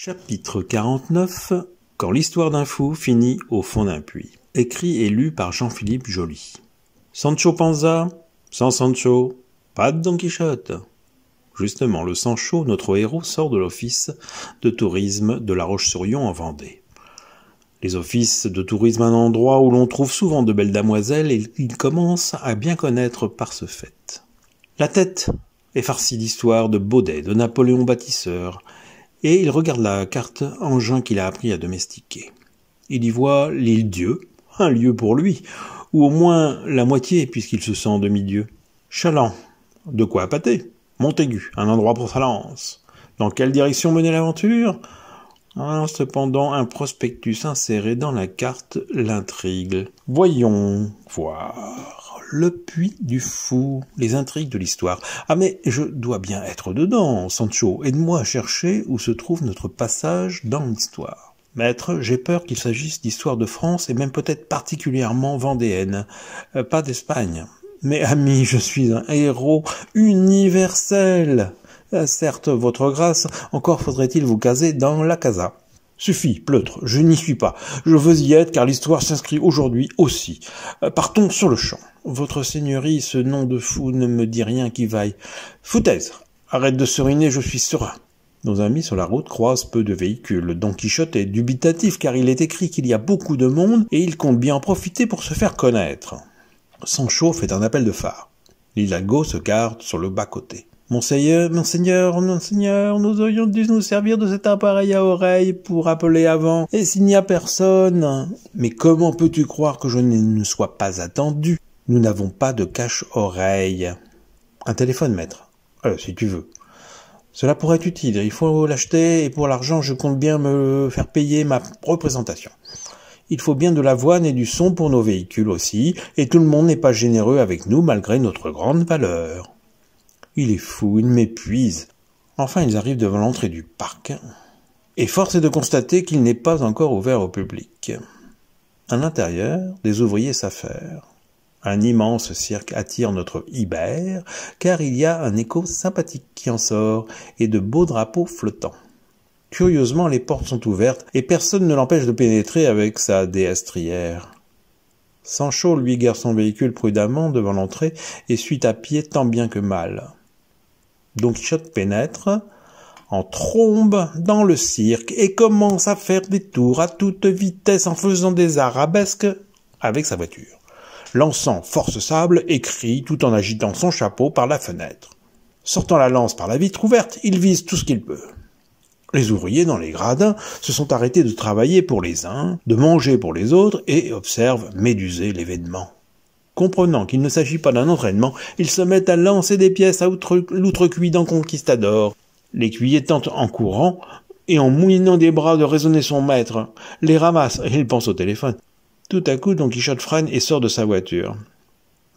Chapitre 49 Quand l'histoire d'un fou finit au fond d'un puits. Écrit et lu par Jean-Philippe Joly. Sancho Panza Sans Sancho Pas de Don Quichotte Justement, le Sancho, notre héros, sort de l'office de tourisme de La Roche-sur-Yon en Vendée. Les offices de tourisme, un endroit où l'on trouve souvent de belles damoiselles, et il commence à bien connaître par ce fait. La tête est farcie d'histoires de Baudet, de Napoléon bâtisseur, et il regarde la carte engin qu'il a appris à domestiquer. Il y voit l'île Dieu, un lieu pour lui, ou au moins la moitié puisqu'il se sent demi-dieu. Chaland, de quoi appâter Montaigu, un endroit pour sa lance. Dans quelle direction mener l'aventure cependant un prospectus inséré dans la carte l'intrigue. Voyons voir. Le puits du fou, les intrigues de l'histoire. Ah mais je dois bien être dedans, Sancho. Aide-moi à chercher où se trouve notre passage dans l'histoire. Maître, j'ai peur qu'il s'agisse d'histoire de France et même peut-être particulièrement vendéenne, euh, pas d'Espagne. Mais ami, je suis un héros universel. Euh, certes, votre grâce, encore faudrait-il vous caser dans la casa. Suffit, pleutre, je n'y suis pas. Je veux y être car l'histoire s'inscrit aujourd'hui aussi. Euh, partons sur le champ. Votre seigneurie, ce nom de fou ne me dit rien qui vaille. Foutaise. Arrête de seriner, je suis serein. Nos amis sur la route croisent peu de véhicules. Don Quichotte est dubitatif car il est écrit qu'il y a beaucoup de monde et il compte bien en profiter pour se faire connaître. Sancho fait un appel de phare. L'Hidalgo se garde sur le bas-côté. Monseigneur, monseigneur, monseigneur, nous aurions dû nous servir de cet appareil à oreille pour appeler avant, et s'il n'y a personne. Mais comment peux-tu croire que je ne sois pas attendu Nous n'avons pas de cache-oreille. Un téléphone, maître. Euh, si tu veux. Cela pourrait être utile, il faut l'acheter, et pour l'argent, je compte bien me faire payer ma représentation. Il faut bien de la voix et du son pour nos véhicules aussi, et tout le monde n'est pas généreux avec nous malgré notre grande valeur. Il est fou, il m'épuise. Enfin, ils arrivent devant l'entrée du parc, et force est de constater qu'il n'est pas encore ouvert au public. À l'intérieur, des ouvriers s'affairent. Un immense cirque attire notre Hiber, car il y a un écho sympathique qui en sort, et de beaux drapeaux flottants. Curieusement, les portes sont ouvertes, et personne ne l'empêche de pénétrer avec sa déestrière. Sancho lui gare son véhicule prudemment devant l'entrée et suit à pied tant bien que mal. Shot pénètre en trombe dans le cirque et commence à faire des tours à toute vitesse en faisant des arabesques avec sa voiture, lançant force sable et crie tout en agitant son chapeau par la fenêtre. Sortant la lance par la vitre ouverte, il vise tout ce qu'il peut. Les ouvriers dans les gradins se sont arrêtés de travailler pour les uns, de manger pour les autres et observent médusés l'événement. Comprenant qu'il ne s'agit pas d'un entraînement, ils se mettent à lancer des pièces à l'outrecuidant d'un conquistador. L'écuyer tente en courant et en moulinant des bras de raisonner son maître, les ramasse et il pense au téléphone. Tout à coup, Don Quichotte freine et sort de sa voiture.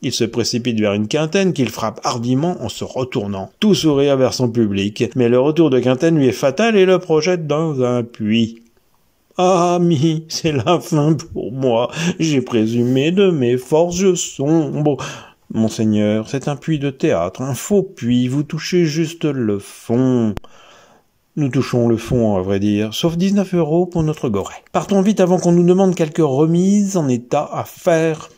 Il se précipite vers une quintaine qu'il frappe hardiment en se retournant, tout sourire vers son public, mais le retour de quintaine lui est fatal et le projette dans un puits. Ah, ami, c'est la fin pour moi. J'ai présumé de mes forces sombres. Monseigneur, c'est un puits de théâtre, un faux puits, vous touchez juste le fond. Nous touchons le fond, à vrai dire, sauf 19 euros pour notre goret. Partons vite avant qu'on nous demande quelques remises en état à faire.